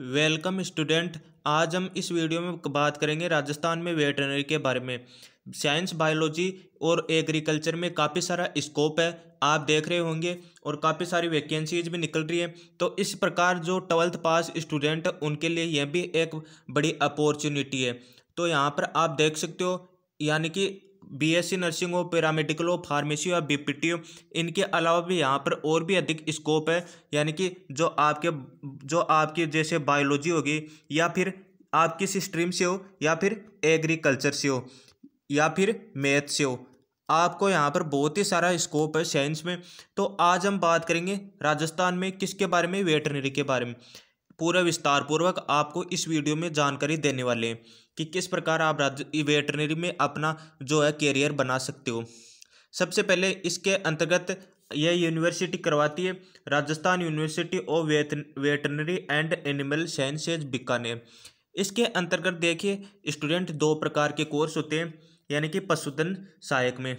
welcome student आज हम इस वीडियो में बात करेंगे राजस्थान में वेटनरी के बारे में साइंस बायोलॉजी और एग्रीकल्चर में काफ़ी सारा स्कोप है आप देख रहे होंगे और काफ़ी सारी वैकेंसीज भी निकल रही है तो इस प्रकार जो ट्वेल्थ पास स्टूडेंट उनके लिए यह भी एक बड़ी अपॉर्चुनिटी है तो यहाँ पर आप देख सकते हो यानी कि बीएससी नर्सिंग हो पैरामेडिकल हो फार्मेसी हो या बीपीटी हो इनके अलावा भी यहाँ पर और भी अधिक स्कोप है यानी कि जो आपके जो आपके जैसे बायोलॉजी होगी या फिर आप किस स्ट्रीम से हो या फिर एग्रीकल्चर से हो या फिर मैथ से हो आपको यहाँ पर बहुत ही सारा स्कोप है साइंस में तो आज हम बात करेंगे राजस्थान में किसके बारे में वेटनरी के बारे में पूरा विस्तार पूर्वक आपको इस वीडियो में जानकारी देने वाले हैं कि किस प्रकार आप राज्य वेटनरी में अपना जो है कैरियर बना सकते हो सबसे पहले इसके अंतर्गत यह यूनिवर्सिटी करवाती है Rajasthan university of veterinary and animal sciences Bikaner इसके अंतर्गत देखिए स्टूडेंट दो प्रकार के कोर्स होते हैं यानी कि पशुधन सहायक में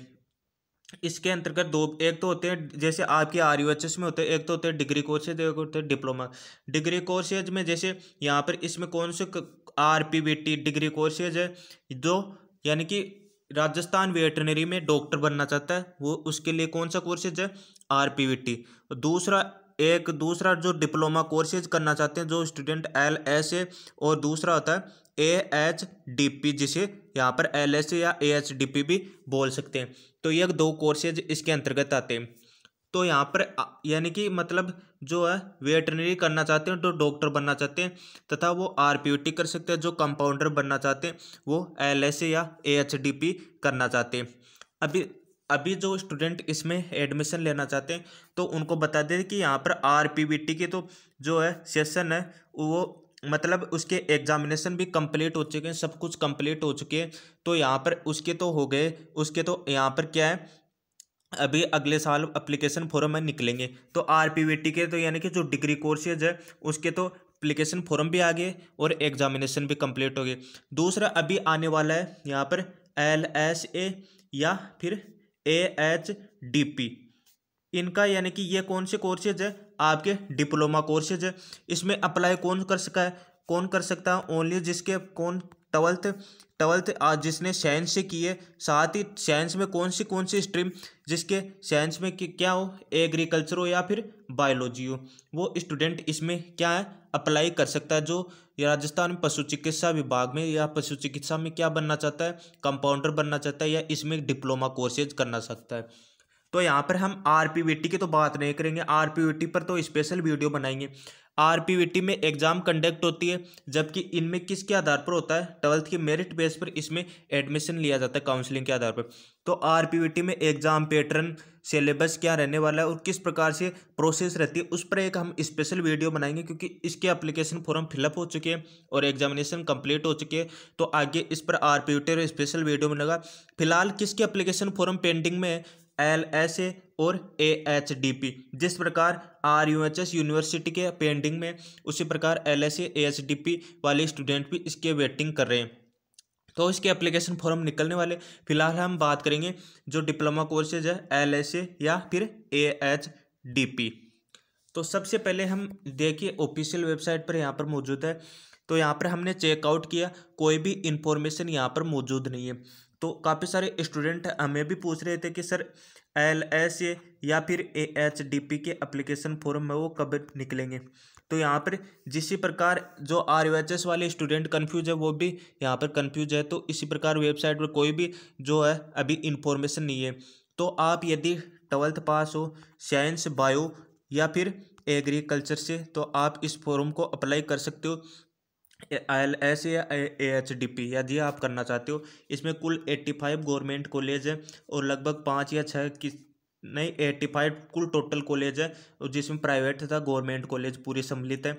इसके अंतर्गत दो एक तो होते हैं जैसे आपके आर यू एच एस में होते हैं एक तो होते हैं डिग्री कोर्सेज एक होते हैं डिप्लोमा डिग्री कोर्सेज में जैसे यहाँ पर इसमें कौन से R P B T degree courses है जो यानी कि राजस्थान वेटनरी में डॉक्टर बनना चाहता है वो उसके लिए कौन सा कोर्सेज है आर पी वी टी दूसरा एक दूसरा जो डिप्लोमा कोर्सेज करना चाहते हैं जो स्टूडेंट एल एस ए और दूसरा होता है ए एच डी पी जिसे यहाँ पर एल एस ए या ए एच डी पी भी बोल सकते हैं तो ये दो कोर्सेज इसके अंतर्गत आते हैं तो यहाँ पर यानी कि मतलब जो है वेटनरी करना चाहते हैं तो डॉक्टर बनना चाहते हैं तथा वो आर पी टी कर सकते हैं जो कंपाउंडर बनना चाहते हैं वो एल एस या ए एच डी पी करना चाहते हैं अभी अभी जो स्टूडेंट इसमें एडमिशन लेना चाहते हैं तो उनको बता दें कि यहाँ पर आर पी बी टी के तो जो है सेशन है वो मतलब उसके एग्जामिनेशन भी कंप्लीट हो चुके हैं सब कुछ कंप्लीट हो चुके हैं तो यहाँ पर उसके तो हो गए उसके तो यहाँ पर क्या है अभी अगले साल अप्लीकेशन फॉर्म में निकलेंगे तो आर के तो यानी कि जो डिग्री कोर्सेज है उसके तो अप्लीकेशन फॉर्म भी आ गए और एग्जामिनेशन भी कंप्लीट हो गए दूसरा अभी आने वाला है यहाँ पर एल एस ए या फिर ए एच डी पी इनका यानी कि ये कौन से कोर्सेज है आपके डिप्लोमा कोर्सेज है इसमें अप्लाई कौन कर सका है कौन कर सकता है ओनली जिसके कौन ट्वेल्थ ट्वेल्थ आज जिसने साइंस से की है साथ ही साइंस में कौन सी कौन सी स्ट्रीम जिसके साइंस में क्या हो एग्रीकल्चर हो या फिर बायोलॉजी हो वो स्टूडेंट इसमें क्या है अप्लाई कर सकता है जो राजस्थान में पशु चिकित्सा विभाग में या पशु चिकित्सा में क्या बनना चाहता है कंपाउंडर बनना चाहता है या इसमें डिप्लोमा कोर्सेज करना सकता है तो यहाँ पर हम आर पी टी की तो बात नहीं करेंगे आर पी टी पर तो स्पेशल वीडियो बनाएंगे आरपीवीटी में एग्ज़ाम कंडक्ट होती है जबकि इनमें किसके आधार पर होता है ट्वेल्थ के मेरिट बेस पर इसमें एडमिशन लिया जाता है काउंसलिंग के आधार पर तो आरपीवीटी में एग्ज़ाम पैटर्न सिलेबस क्या रहने वाला है और किस प्रकार से प्रोसेस रहती है उस पर एक हम स्पेशल वीडियो बनाएंगे क्योंकि इसके एप्लीकेशन फॉर्म फिलअप हो चुके हैं और एग्जामिनेशन कंप्लीट हो चुके हैं तो आगे इस पर आर पी स्पेशल वीडियो बनेगा फिलहाल किसके एप्लीकेशन फॉर्म पेंडिंग में है एल एस ए और ए एच डी पी जिस प्रकार R U H S university के पेंडिंग में उसी प्रकार L S A H D P वाले स्टूडेंट भी इसके वेटिंग कर रहे हैं तो इसके एप्लीकेशन फॉर्म निकलने वाले फिलहाल हम बात करेंगे जो डिप्लोमा कोर्सेज है एल एस ए या फिर ए एच डी पी तो सबसे पहले हम देखिए ऑफिशियल वेबसाइट पर यहाँ पर मौजूद है तो यहाँ पर हमने चेकआउट किया कोई भी इंफॉर्मेशन यहाँ पर मौजूद नहीं है तो काफ़ी सारे स्टूडेंट हमें भी पूछ रहे थे कि सर एल एस या फिर ए एच डी पी के अप्लीकेशन फॉर्म में वो कब निकलेंगे तो यहाँ पर जिसी प्रकार जो आर यू एच एस वाले स्टूडेंट कन्फ्यूज है वो भी यहाँ पर कन्फ्यूज है तो इसी प्रकार वेबसाइट पर कोई भी जो है अभी इन्फॉर्मेशन नहीं है तो आप यदि ट्वेल्थ पास हो साइंस बायो या फिर एग्रीकल्चर से तो आप इस फॉर्म को अप्लाई कर सकते हो आई एस या ए एच डी पी यदि आप करना चाहते हो इसमें कुल एट्टी फाइव गवर्नमेंट कॉलेज है और लगभग पाँच या छः किस नहीं एट्टी फाइव कुल टोटल कॉलेज है जिसमें प्राइवेट तथा गवर्नमेंट कॉलेज पूरी सम्मिलित है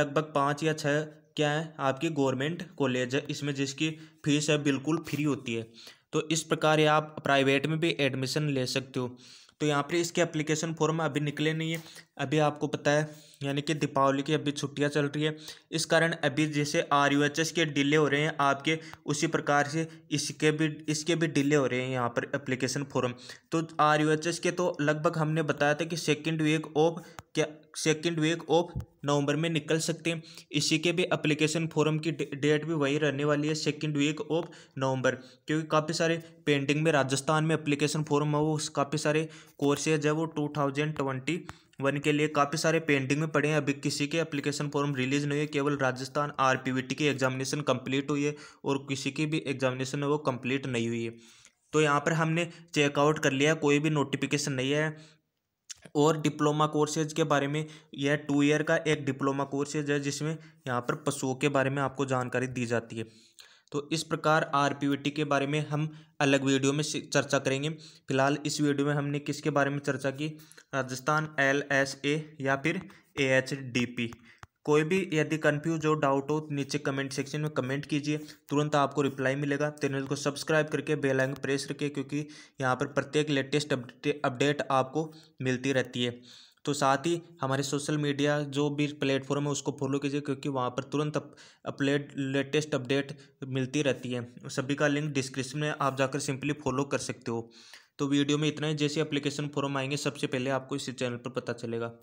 लगभग पाँच या छः क्या है आपकी गवर्नमेंट कॉलेज है इसमें जिसकी फीस है बिल्कुल फ्री होती है तो इस प्रकार आप प्राइवेट में भी एडमिशन ले सकते हो तो यहाँ पर इसके एप्लीकेशन फॉर्म अभी निकले नहीं है अभी आपको पता है यानी कि दीपावली की अभी छुट्टियां चल रही है इस कारण अभी जैसे आर यू एच एस के डिले हो रहे हैं आपके उसी प्रकार से इसके भी इसके भी डिले हो रहे हैं यहाँ पर एप्लीकेशन फॉर्म तो आर यू एच एस के तो लगभग हमने बताया था कि सेकेंड वीक ऑफ क्या सेकेंड वीक ऑफ नवंबर में निकल सकते हैं इसी के भी एप्लीकेशन फॉर्म की डेट भी वही रहने वाली है सेकेंड वीक ऑफ नवंबर क्योंकि काफ़ी सारे पेंटिंग में राजस्थान में एप्लीकेशन फॉर्म है वो काफ़ी सारे कोर्सेज है वो टू थाउजेंड ट्वेंटी वन के लिए काफ़ी सारे पेंडिंग में पड़े हैं अभी किसी के एप्लीकेशन फॉर्म रिलीज नहीं है केवल राजस्थान आर की एग्जामिनेशन कंप्लीट हुई है और किसी की भी एग्जामिनेशन है वो कंप्लीट नहीं हुई है तो यहाँ पर हमने चेकआउट कर लिया कोई भी नोटिफिकेशन नहीं है और डिप्लोमा कोर्सेज के बारे में यह टू ईयर का एक डिप्लोमा कोर्सेज है जिसमें यहाँ पर पशुओं के बारे में आपको जानकारी दी जाती है तो इस प्रकार आर के बारे में हम अलग वीडियो में चर्चा करेंगे फिलहाल इस वीडियो में हमने किसके बारे में चर्चा की राजस्थान एल एस ए या फिर ए एच डी पी कोई भी यदि कन्फ्यूज हो डाउट हो तो नीचे कमेंट सेक्शन में कमेंट कीजिए तुरंत आपको रिप्लाई मिलेगा चैनल को सब्सक्राइब करके बेल आइकन प्रेस करके क्योंकि यहाँ पर प्रत्येक लेटेस्ट अपडेट आपको मिलती रहती है तो साथ ही हमारे सोशल मीडिया जो भी प्लेटफॉर्म है उसको फॉलो कीजिए क्योंकि वहाँ पर तुरंत अपलेट लेटेस्ट अपडेट मिलती रहती है सभी का लिंक डिस्क्रिप्शन में आप जाकर सिंपली फॉलो कर सकते हो तो वीडियो में इतना ही जैसे एप्लीकेशन फॉर्म आएंगे सबसे पहले आपको इसी चैनल पर पता चलेगा